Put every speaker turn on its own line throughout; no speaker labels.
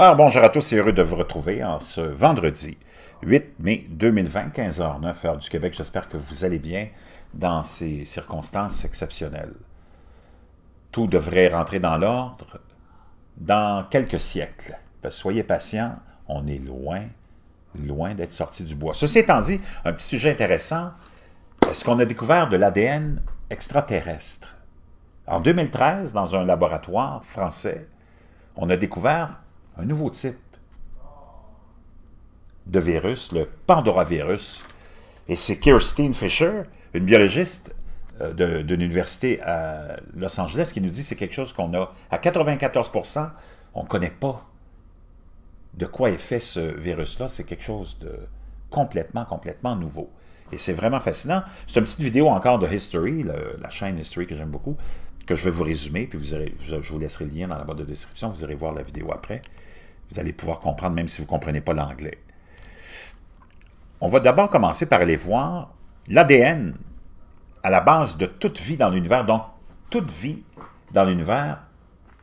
Alors ah, bonjour à tous et heureux de vous retrouver en ce vendredi 8 mai 2020, 15h09, heure du Québec. J'espère que vous allez bien dans ces circonstances exceptionnelles. Tout devrait rentrer dans l'ordre dans quelques siècles. Ben, soyez patients, on est loin, loin d'être sorti du bois. Ceci étant dit, un petit sujet intéressant, est-ce qu'on a découvert de l'ADN extraterrestre? En 2013, dans un laboratoire français, on a découvert un nouveau type de virus, le pandora virus Et c'est kirsten Fisher, une biologiste euh, d'une université à Los Angeles, qui nous dit que c'est quelque chose qu'on a à 94%, on ne connaît pas de quoi est fait ce virus-là. C'est quelque chose de complètement, complètement nouveau. Et c'est vraiment fascinant. C'est une petite vidéo encore de History, la chaîne History que j'aime beaucoup, que je vais vous résumer, puis vous je, vous laisserai le lien dans la barre de description, vous irez voir la vidéo après. Vous allez pouvoir comprendre, même si vous ne comprenez pas l'anglais. On va d'abord commencer par aller voir l'ADN à la base de toute vie dans l'univers. Donc, toute vie dans l'univers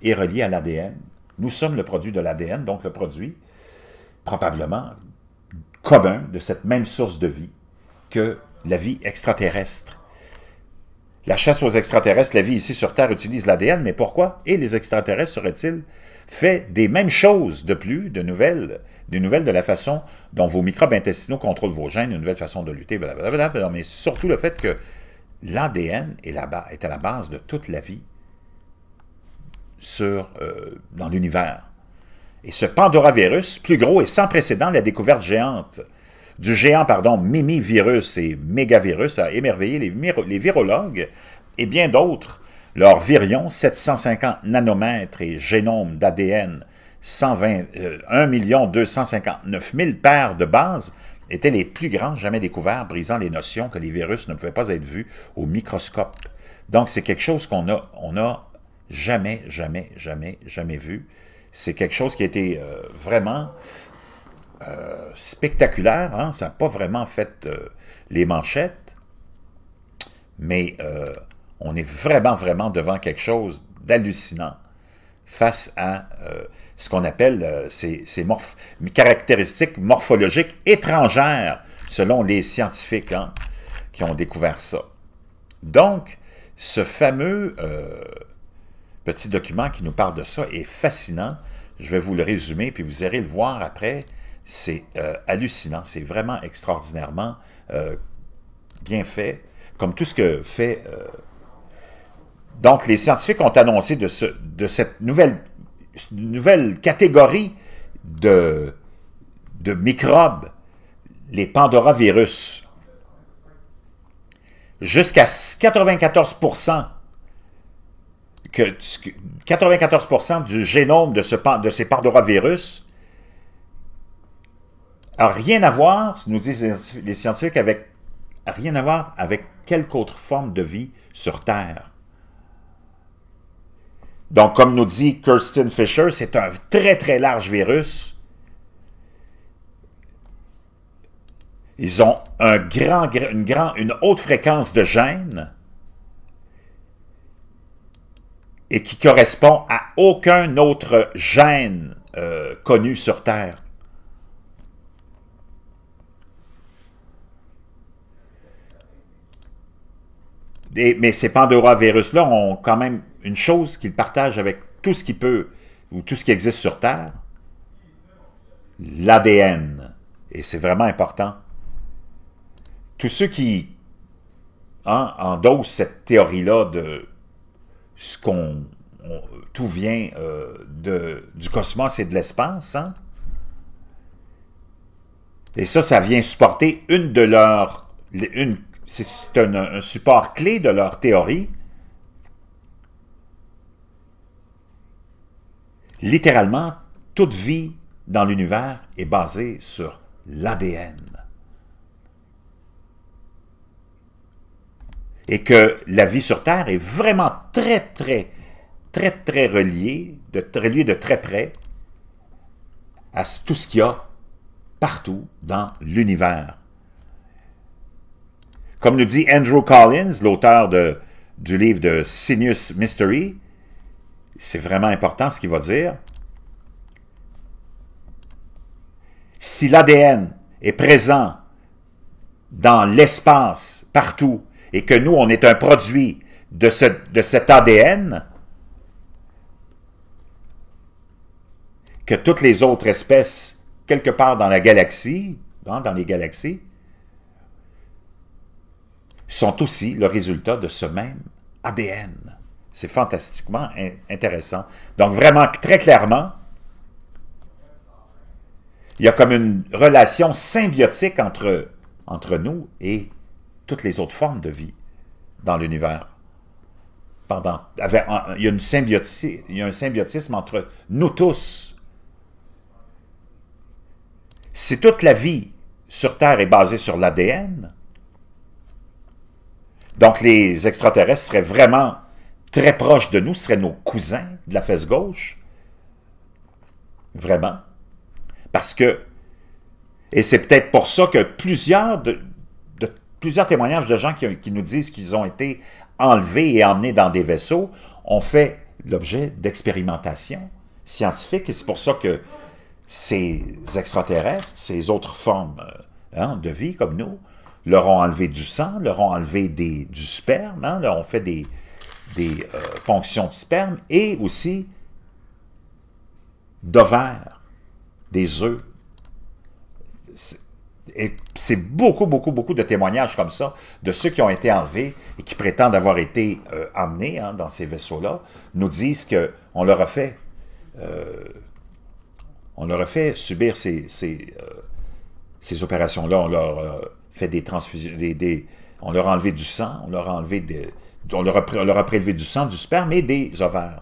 est reliée à l'ADN. Nous sommes le produit de l'ADN, donc le produit probablement commun de cette même source de vie que la vie extraterrestre. La chasse aux extraterrestres, la vie ici sur Terre utilise l'ADN, mais pourquoi? Et les extraterrestres seraient-ils faits des mêmes choses de plus, de nouvelles, des nouvelles de la façon dont vos microbes intestinaux contrôlent vos gènes, une nouvelle façon de lutter, blablabla, mais surtout le fait que l'ADN est, est à la base de toute la vie euh, dans l'univers. Et ce Pandora virus, plus gros et sans précédent, la découverte géante du géant pardon, mimivirus et mégavirus a émerveillé les, les virologues et bien d'autres. Leur virion, 750 nanomètres et génome d'ADN, 1 259 000 paires de bases, étaient les plus grands jamais découverts, brisant les notions que les virus ne pouvaient pas être vus au microscope. Donc, c'est quelque chose qu'on a, on a jamais, jamais, jamais, jamais vu. C'est quelque chose qui a été euh, vraiment euh, spectaculaire, hein. ça n'a pas vraiment fait euh, les manchettes, mais euh, on est vraiment, vraiment devant quelque chose d'hallucinant face à ce qu'on appelle ces, caractéristiques morphologiques étrangères, selon les scientifiques hein, qui ont découvert ça. Donc, ce fameux petit document qui nous parle de ça est fascinant. Je vais vous le résumer, puis vous irez le voir après. C'est euh, hallucinant, c'est vraiment extraordinairement euh, bien fait, comme tout ce que fait... Euh, donc, les scientifiques ont annoncé de, de cette nouvelle, nouvelle catégorie de, microbes, les pandoravirus. Jusqu'à 94 94 du génome de, ce, de ces pandoravirus a rien à voir, nous disent les scientifiques, avec rien à voir avec quelque autre forme de vie sur Terre. Donc, comme nous dit Kirsten Fisher, c'est un très, très large virus. Ils ont une, une haute fréquence de gènes et qui correspond à aucun autre gène euh, connu sur Terre. mais ces Pandora virus là ont quand même une chose qu'ils partagent avec tout ce qui peut, ou tout ce qui existe sur Terre, l'ADN. Et c'est vraiment important. Tous ceux qui hein, endosent cette théorie-là de ce qu'on... Tout vient euh, de, du cosmos et de l'espace, hein? Et ça, ça vient supporter une de leurs, une c'est un, support clé de leur théorie. Littéralement, toute vie dans l'univers est basée sur l'ADN. Et que la vie sur Terre est vraiment très, très, très, très reliée, de, reliée de très près à tout ce qu'il y a partout dans l'univers. Comme nous dit Andrew Collins, l'auteur du livre de Sinus Mystery, c'est vraiment important ce qu'il va dire. Si l'ADN est présent dans l'espace, partout, et que nous, on est un produit de, de cet ADN, que toutes les autres espèces, quelque part dans la galaxie, hein, dans les galaxies, sont aussi le résultat de ce même ADN. C'est fantastiquement intéressant. Donc vraiment, très clairement, il y a comme une relation symbiotique entre, entre nous et toutes les autres formes de vie dans l'univers. Pendant, il, y a une symbiotie, il y a un symbiotisme entre nous tous. Si toute la vie sur Terre est basée sur l'ADN, donc, les extraterrestres seraient vraiment très proches de nous, seraient nos cousins de la fesse gauche. Vraiment. Parce que, et c'est peut-être pour ça que plusieurs, de, plusieurs témoignages de gens qui, nous disent qu'ils ont été enlevés et emmenés dans des vaisseaux ont fait l'objet d'expérimentations scientifiques. Et c'est pour ça que ces extraterrestres, ces autres formes euh, hein, de vie comme nous, leur ont enlevé du sang, leur ont enlevé des, du sperme, hein, leur ont fait des, des euh, fonctions de sperme et aussi d'ovaires, des œufs. C'est beaucoup, beaucoup, beaucoup de témoignages comme ça de ceux qui ont été enlevés et qui prétendent avoir été amenés euh, hein, dans ces vaisseaux-là, nous disent qu'on leur a fait... Euh, on leur a fait subir ces, ces, opérations-là, on leur fait des transfusions, on leur a enlevé du sang, on leur a enlevé on leur prélevé du sang, du sperme et des ovaires.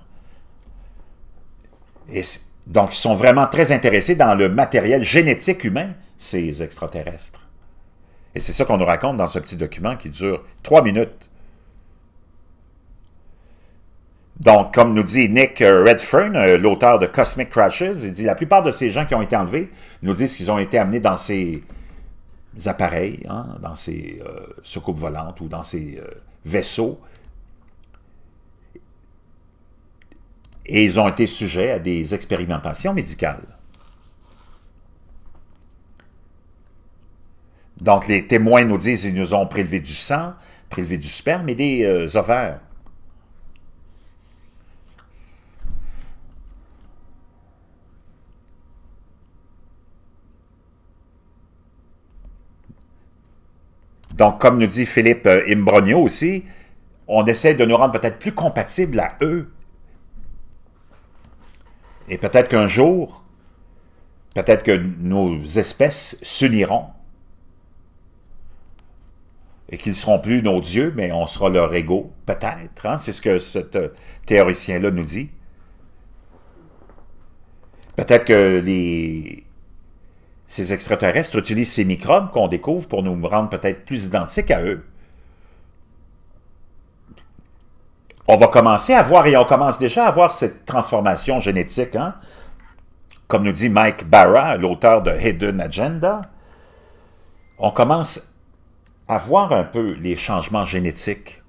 Et donc, ils sont vraiment très intéressés dans le matériel génétique humain, ces extraterrestres. Et c'est ça qu'on nous raconte dans ce petit document qui dure trois minutes. Donc, comme nous dit Nick euh, Redfern, euh, l'auteur de Cosmic Crashes, il dit la plupart de ces gens qui ont été enlevés nous disent qu'ils ont été amenés dans ces appareils, hein, dans ces euh, soucoupes volantes ou dans ces euh, vaisseaux. Et ils ont été sujets à des expérimentations médicales. Donc, les témoins nous disent qu'ils nous ont prélevé du sang, prélevé du sperme et des euh, ovaires. Donc, comme nous dit Philippe euh, Imbrogno aussi, on essaie de nous rendre peut-être plus compatibles à eux. Et peut-être qu'un jour, peut-être que nos espèces s'uniront et qu'ils ne seront plus nos dieux, mais on sera leur ego, peut-être. Hein? C'est ce que ce euh, théoricien-là nous dit. Peut-être que les ces extraterrestres utilisent ces microbes qu'on découvre pour nous rendre peut-être plus identiques à eux. On va commencer à voir, et on commence déjà à voir cette transformation génétique, hein. comme nous dit Mike Barra, l'auteur de Hidden Agenda, on commence à voir un peu les changements génétiques,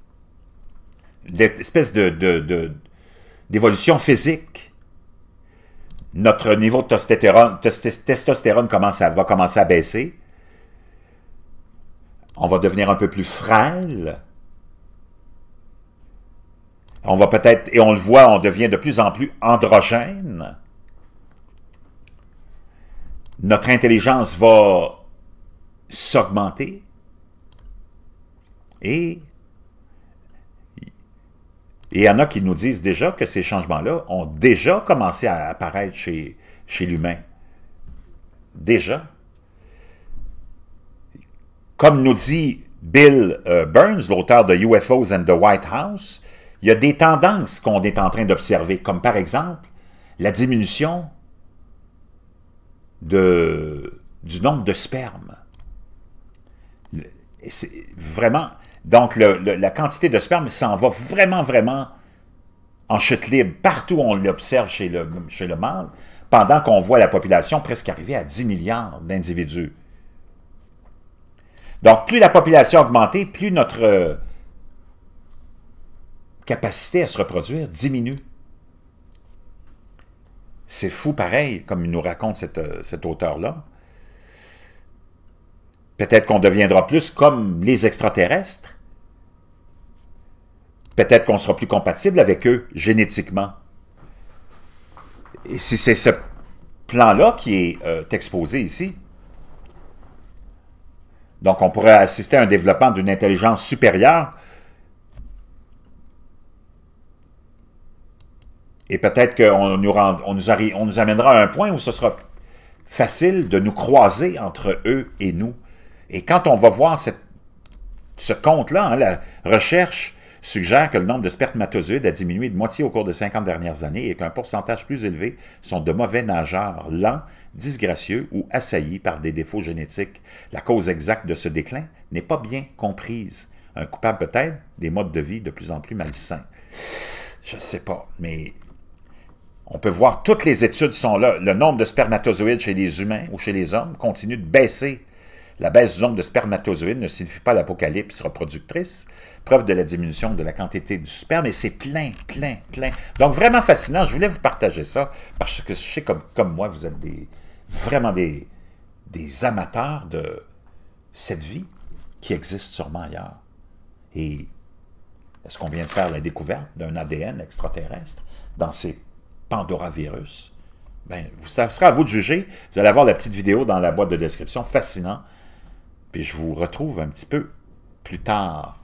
l'espèce d'évolution de, physique notre niveau de testostérone, commence va commencer à baisser. On va devenir un peu plus frêle. On va peut-être, et on le voit, on devient de plus en plus androgène. Notre intelligence va s'augmenter. Et et il y en a qui nous disent déjà que ces changements-là ont déjà commencé à apparaître chez, l'humain. Déjà. Comme nous dit Bill euh, Burns, l'auteur de UFOs and the White House, il y a des tendances qu'on est en train d'observer, comme par exemple la diminution du nombre de spermes. C'est vraiment donc, la quantité de sperme s'en va vraiment, vraiment en chute libre. Partout on l'observe chez le, chez le mâle, pendant qu'on voit la population presque arriver à 10 milliards d'individus. Donc, plus la population augmentée, plus notre euh, capacité à se reproduire diminue. C'est fou pareil, comme il nous raconte euh, cet auteur-là. Peut-être qu'on deviendra plus comme les extraterrestres. Peut-être qu'on sera plus compatible avec eux génétiquement. Et si c'est ce plan-là qui est euh, exposé ici, donc on pourrait assister à un développement d'une intelligence supérieure Et peut-être qu'on nous, on nous amènera à un point où ce sera facile de nous croiser entre eux et nous. Et quand on va voir ce compte-là, hein, la recherche suggère que le nombre de spermatozoïdes a diminué de moitié au cours des 50 dernières années et qu'un pourcentage plus élevé sont de mauvais nageurs, lents, disgracieux ou assaillis par des défauts génétiques. La cause exacte de ce déclin n'est pas bien comprise. Un coupable peut-être des modes de vie de plus en plus malsains. Je ne sais pas, mais on peut voir, toutes les études sont là. Le nombre de spermatozoïdes chez les humains ou chez les hommes continue de baisser la baisse du nombre de spermatozoïdes ne signifie pas l'apocalypse reproductrice, preuve de la diminution de la quantité du sperme, et c'est plein, plein, plein. Donc vraiment fascinant, je voulais vous partager ça, parce que je sais comme, comme moi, vous êtes des, vraiment des, des amateurs de cette vie qui existe sûrement ailleurs. Et est-ce qu'on vient de faire la découverte d'un ADN extraterrestre dans ces pandoravirus? Bien, ça sera à vous de juger. Vous allez avoir la petite vidéo dans la boîte de description. Fascinant. Puis je vous retrouve un petit peu plus tard.